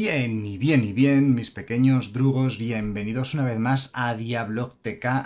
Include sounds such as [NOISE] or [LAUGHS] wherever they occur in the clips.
Bien, y bien, y bien, mis pequeños drugos, bienvenidos una vez más a Diablog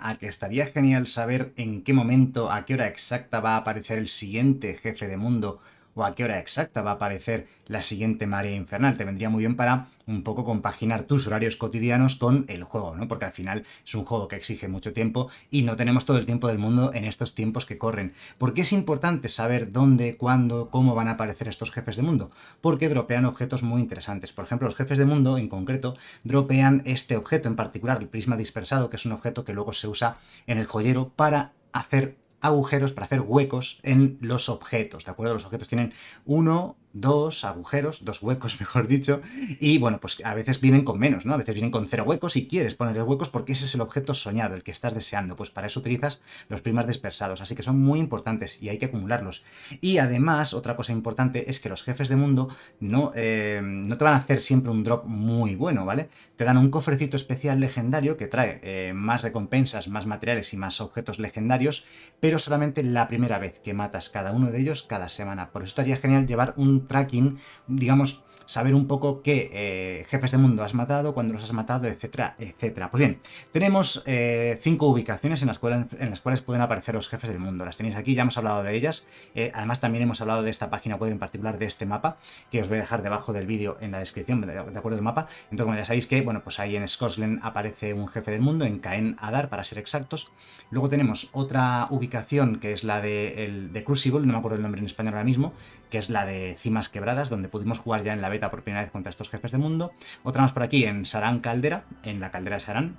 a que estaría genial saber en qué momento, a qué hora exacta va a aparecer el siguiente jefe de mundo o a qué hora exacta va a aparecer la siguiente marea infernal. Te vendría muy bien para un poco compaginar tus horarios cotidianos con el juego, ¿no? Porque al final es un juego que exige mucho tiempo y no tenemos todo el tiempo del mundo en estos tiempos que corren. ¿Por qué es importante saber dónde, cuándo, cómo van a aparecer estos jefes de mundo? Porque dropean objetos muy interesantes. Por ejemplo, los jefes de mundo en concreto dropean este objeto en particular, el prisma dispersado, que es un objeto que luego se usa en el joyero para hacer agujeros, para hacer huecos en los objetos, ¿de acuerdo? Los objetos tienen uno dos agujeros, dos huecos, [LAUGHS] mejor dicho, y bueno, pues a veces vienen con menos, ¿no? A veces vienen con cero huecos y quieres ponerle huecos porque ese es el objeto soñado, el que estás deseando, pues para eso utilizas los primas dispersados, así que son muy importantes y hay que acumularlos. Y además, otra cosa importante es que los jefes de mundo no, eh, no te van a hacer siempre un drop muy bueno, ¿vale? Te dan un cofrecito especial legendario que trae eh, más recompensas, más materiales y más objetos legendarios, pero solamente la primera vez que matas cada uno de ellos cada semana. Por eso estaría genial llevar un tracking, digamos, saber un poco qué eh, jefes de mundo has matado, cuándo los has matado, etcétera, etcétera. Pues bien, tenemos eh, cinco ubicaciones en las, cuales, en las cuales pueden aparecer los jefes del mundo. Las tenéis aquí, ya hemos hablado de ellas. Eh, además, también hemos hablado de esta página web en particular, de este mapa, que os voy a dejar debajo del vídeo en la descripción, de, acuerdo al mapa. Entonces, como ya sabéis que, bueno, pues ahí en Scotland aparece un jefe del mundo, en Caen Adar, para ser exactos. Luego tenemos otra ubicación que es la de, el, de Crucible, no me acuerdo el nombre en español ahora mismo, que es la de más Quebradas, donde pudimos jugar ya en la beta por primera vez contra estos jefes de mundo. Otra más por aquí en Sarán Caldera, en la caldera de Sarán,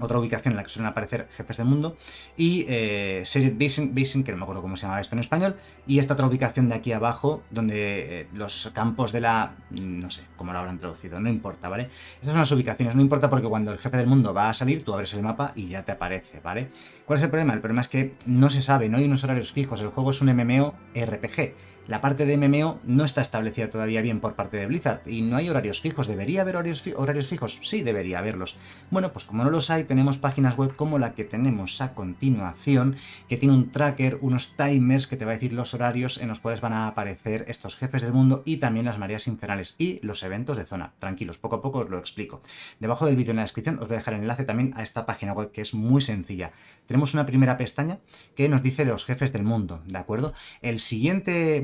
otra ubicación en la que suelen aparecer jefes del mundo, y eh, Serid Basin, que no me acuerdo cómo se llamaba esto en español, y esta otra ubicación de aquí abajo, donde eh, los campos de la... Mm, no sé cómo lo habrán traducido, no importa, ¿vale? Estas son las ubicaciones, no importa porque cuando el jefe del mundo va a salir, tú abres el mapa y ya te aparece, ¿vale? ¿Cuál es el problema? El problema es que no se sabe, no hay unos horarios fijos, el juego es un MMORPG, la parte de MMO no está establecida todavía bien por parte de Blizzard y no hay horarios fijos. ¿Debería haber horarios, fijos? Sí, debería haberlos. Bueno, pues como no los hay, tenemos páginas web como la que tenemos a continuación, que tiene un tracker, unos timers que te va a decir los horarios en los cuales van a aparecer estos jefes del mundo y también las mareas sincerales y los eventos de zona. Tranquilos, poco a poco os lo explico. Debajo del vídeo en la descripción os voy a dejar el enlace también a esta página web que es muy sencilla. Tenemos una primera pestaña que nos dice los jefes del mundo, ¿de acuerdo? El siguiente,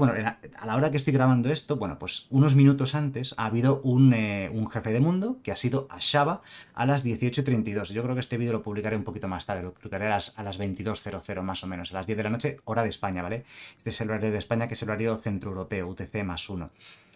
a la hora que estoy grabando esto, bueno, pues unos minutos antes ha habido un, eh, jefe de mundo que ha sido a Shaba a las 18.32. Yo creo que este vídeo lo publicaré un poquito más tarde, lo publicaré a las, a las 22.00 más o menos, a las 10 de la noche, hora de España, ¿vale? Este es el horario de España, que es el horario centroeuropeo, UTC más 1.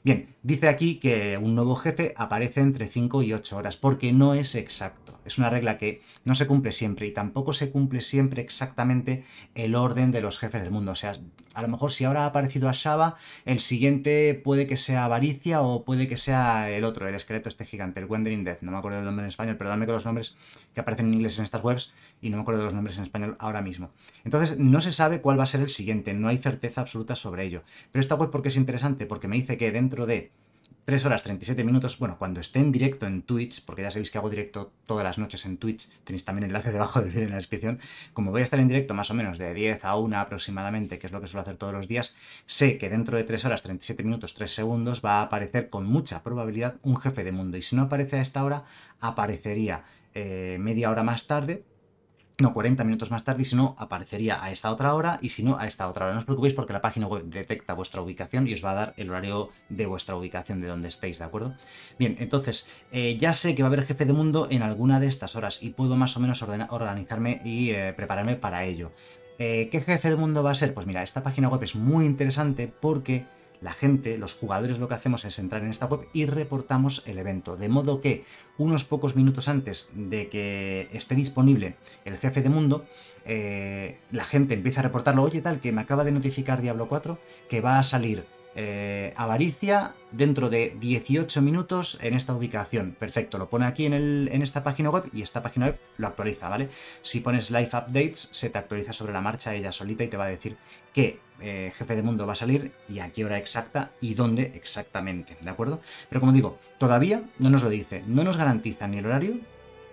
Bien, dice aquí que un nuevo jefe aparece entre 5 y 8 horas, porque no es exacto. Es una regla que no se cumple siempre y tampoco se cumple siempre exactamente el orden de los jefes del mundo. O sea, a lo mejor si ahora ha aparecido a Shaba, el siguiente puede que sea Avaricia o puede que sea el otro, el esqueleto este gigante, el Wendering Death. No me acuerdo del nombre en español, dame con los nombres que aparecen en inglés en estas webs y no me acuerdo de los nombres en español ahora mismo. Entonces, no se sabe cuál va a ser el siguiente, no hay certeza absoluta sobre ello. Pero esta web, porque es interesante? Porque me dice que dentro dentro de 3 horas 37 minutos, bueno, cuando esté en directo en Twitch, porque ya sabéis que hago directo todas las noches en Twitch, tenéis también enlace debajo del vídeo en la descripción, como voy a estar en directo más o menos de 10 a 1 aproximadamente, que es lo que suelo hacer todos los días, sé que dentro de 3 horas 37 minutos 3 segundos va a aparecer con mucha probabilidad un jefe de mundo, y si no aparece a esta hora, aparecería eh, media hora más tarde, no 40 minutos más tarde, y si no, aparecería a esta otra hora, y si no, a esta otra hora. No os preocupéis porque la página web detecta vuestra ubicación y os va a dar el horario de vuestra ubicación, de donde estéis, ¿de acuerdo? Bien, entonces, eh, ya sé que va a haber jefe de mundo en alguna de estas horas, y puedo más o menos organizarme y eh, prepararme para ello. Eh, ¿Qué jefe de mundo va a ser? Pues mira, esta página web es muy interesante porque la gente, los jugadores lo que hacemos es entrar en esta web y reportamos el evento. De modo que unos pocos minutos antes de que esté disponible el jefe de mundo, eh, la gente empieza a reportarlo, oye tal, que me acaba de notificar Diablo 4 que va a salir eh, avaricia dentro de 18 minutos en esta ubicación. Perfecto, lo pone aquí en, en, esta página web y esta página web lo actualiza, ¿vale? Si pones Live Updates, se te actualiza sobre la marcha ella solita y te va a decir qué eh, jefe de mundo va a salir y a qué hora exacta y dónde exactamente, ¿de acuerdo? Pero como digo, todavía no nos lo dice, no nos garantiza ni el horario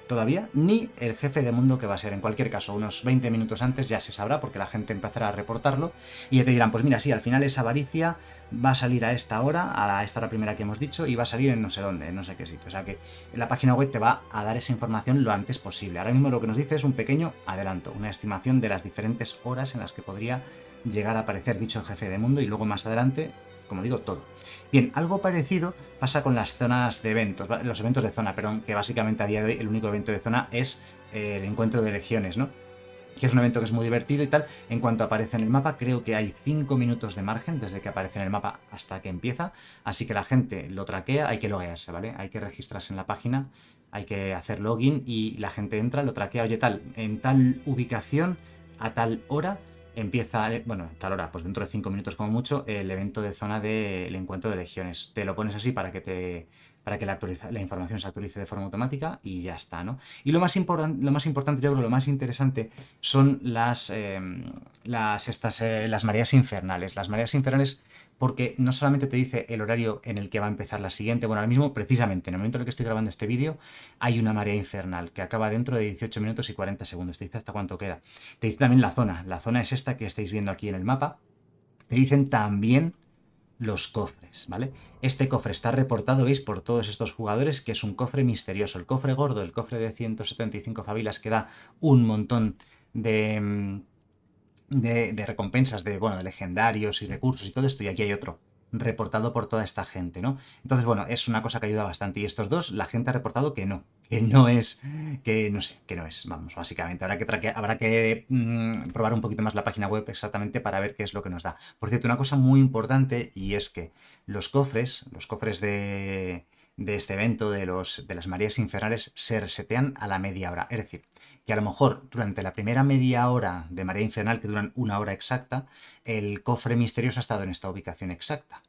todavía, ni el jefe de mundo que va a ser. En cualquier caso, unos 20 minutos antes ya se sabrá porque la gente empezará a reportarlo y te dirán, pues mira, sí, al final esa avaricia va a salir a esta hora, a, esta hora primera que hemos dicho, y va a salir en no sé dónde, no sé qué sitio. O sea que la página web te va a dar esa información lo antes posible. Ahora mismo lo que nos dice es un pequeño adelanto, una estimación de las diferentes horas en las que podría llegar a aparecer dicho jefe de mundo y luego más adelante como digo, todo. Bien, algo parecido pasa con las zonas de eventos, los eventos de zona, perdón, que básicamente a día de hoy el único evento de zona es eh, el encuentro de legiones, ¿no? que es un evento que es muy divertido y tal. En cuanto aparece en el mapa, creo que hay 5 minutos de margen desde que aparece en el mapa hasta que empieza. Así que la gente lo traquea, hay que loguearse, ¿vale? Hay que registrarse en la página, hay que hacer login y la gente entra, lo traquea, oye tal, en tal ubicación, a tal hora empieza, bueno, tal hora, pues dentro de cinco minutos como mucho, el evento de zona del encuentro de legiones. Te lo pones así para que te para que la, información se actualice de forma automática y ya está, ¿no? Y lo más, lo más importante, yo creo, lo más interesante son las, em, estas, eh, las mareas infernales. Las mareas infernales porque no solamente te dice el horario en el que va a empezar la siguiente, bueno, ahora mismo precisamente en el momento en el que estoy grabando este vídeo hay una marea infernal que acaba dentro de 18 minutos y 40 segundos, te dice hasta cuánto queda. Te dice también la zona, la zona es esta que estáis viendo aquí en el mapa. Te dicen también los cofres, ¿vale? Este cofre está reportado, veis, por todos estos jugadores, que es un cofre misterioso. El cofre gordo, el cofre de 175 fabilas que da un montón de, mm, de, de recompensas, de, bueno, de legendarios y recursos y todo esto. Y aquí hay otro, reportado por toda esta gente, ¿no? Entonces, bueno, es una cosa que ayuda bastante. Y estos dos, la gente ha reportado que no, que no es, que no sé, que no es, vamos, básicamente. Habrá que, habrá que mm, probar un poquito más la página web exactamente para ver qué es lo que nos da. Por cierto, una cosa muy importante y es que los cofres, los cofres de, este evento de, los, de las mareas Infernales se resetean a la media hora. Es decir, que a lo mejor durante la primera media hora de marea Infernal, que duran una hora exacta, el cofre misterioso ha estado en esta ubicación exacta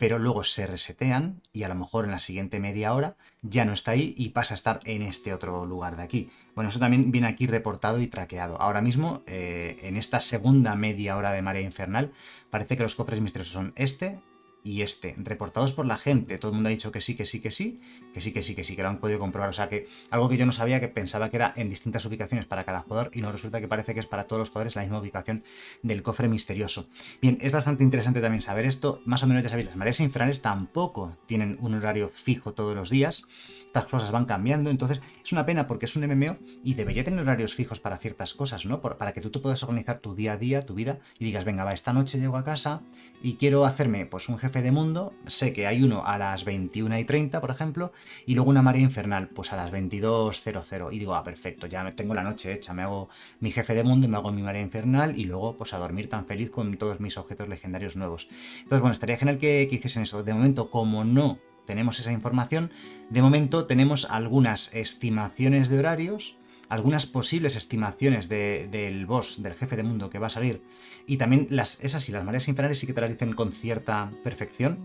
pero luego se resetean y a lo mejor en la siguiente media hora ya no está ahí y pasa a estar en este otro lugar de aquí. Bueno, eso también viene aquí reportado y traqueado. Ahora mismo, eh, en esta segunda media hora de marea infernal, parece que los cofres misteriosos son este, y este, reportados por la gente. Todo el mundo ha dicho que sí, que sí, que sí, que sí, que sí, que sí, que lo han podido comprobar. O sea que algo que yo no sabía, que pensaba que era en distintas ubicaciones para cada jugador y no resulta que parece que es para todos los jugadores la misma ubicación del cofre misterioso. Bien, es bastante interesante también saber esto. Más o menos ya sabéis, las mareas infernales tampoco tienen un horario fijo todos los días. Estas cosas van cambiando, entonces es una pena porque es un MMO y debería tener horarios fijos para ciertas cosas, ¿no? para que tú te puedas organizar tu día a día, tu vida y digas, venga, va, esta noche llego a casa y quiero hacerme pues un jefe de mundo, sé que hay uno a las 21 y 30, por ejemplo, y luego una María infernal, pues a las 22.00. Y digo, ah, perfecto, ya me tengo la noche hecha, me hago mi jefe de mundo y me hago mi María infernal y luego pues a dormir tan feliz con todos mis objetos legendarios nuevos. Entonces, bueno, estaría genial que, que hiciesen eso. De momento, como no tenemos esa información, de momento tenemos algunas estimaciones de horarios algunas posibles estimaciones del boss, del jefe de mundo que va a salir, y también las, esas y las mareas infernales sí que te las dicen con cierta perfección,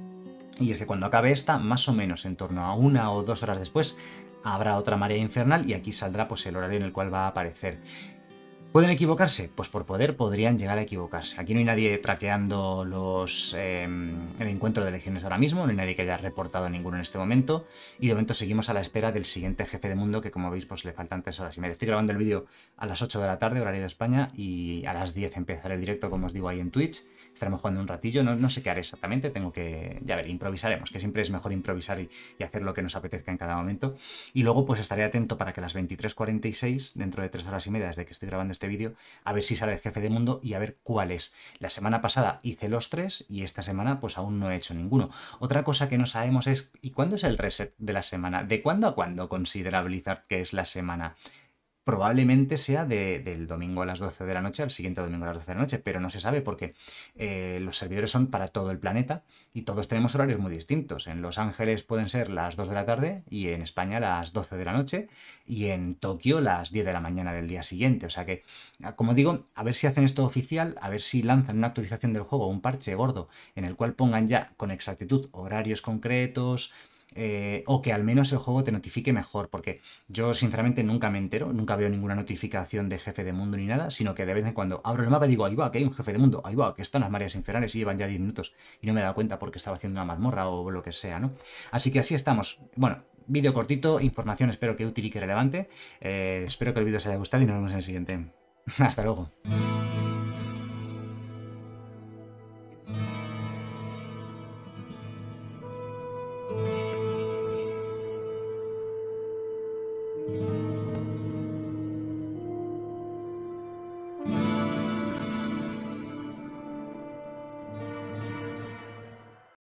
y es que cuando acabe esta, más o menos en torno a una o dos horas después, habrá otra marea infernal y aquí saldrá pues el horario en el cual va a aparecer. ¿Pueden equivocarse? Pues por poder podrían llegar a equivocarse. Aquí no hay nadie traqueando los, em, el encuentro de legiones ahora mismo, no hay nadie que haya reportado ninguno en este momento. Y de momento seguimos a la espera del siguiente jefe de mundo, que como veis, pues le faltan tres horas y media. Estoy grabando el vídeo a las 8 de la tarde, horario de España, y a las 10 empezaré el directo, como os digo, ahí en Twitch estaremos jugando un ratillo, no, sé qué haré exactamente, tengo que, ya ver, improvisaremos, que siempre es mejor improvisar y, hacer lo que nos apetezca en cada momento. Y luego pues estaré atento para que las 23.46, dentro de tres horas y media desde que estoy grabando este vídeo, a ver si sale el jefe de mundo y a ver cuál es. La semana pasada hice los tres y esta semana pues aún no he hecho ninguno. Otra cosa que no sabemos es, ¿y cuándo es el reset de la semana? ¿De cuándo a cuándo considerabilizar que es la semana? probablemente sea del domingo a las 12 de la noche al siguiente domingo a las 12 de la noche, pero no se sabe porque eh, los servidores son para todo el planeta y todos tenemos horarios muy distintos. En Los Ángeles pueden ser las 2 de la tarde y en España las 12 de la noche y en Tokio las 10 de la mañana del día siguiente. O sea que, como digo, a ver si hacen esto oficial, a ver si lanzan una actualización del juego, un parche gordo en el cual pongan ya con exactitud horarios concretos, eh, o que al menos el juego te notifique mejor, porque yo sinceramente nunca me entero, nunca veo ninguna notificación de jefe de mundo ni nada, sino que de vez en cuando abro el mapa y digo, ahí va, que hay un jefe de mundo, ahí va, que están las mareas infernales y llevan ya 10 minutos y no me he dado cuenta porque estaba haciendo una mazmorra o lo que sea, ¿no? Así que así estamos. Bueno, vídeo cortito, información espero que útil y que relevante. Eh, espero que el vídeo os haya gustado y nos vemos en el siguiente. [LAUGHS] Hasta luego.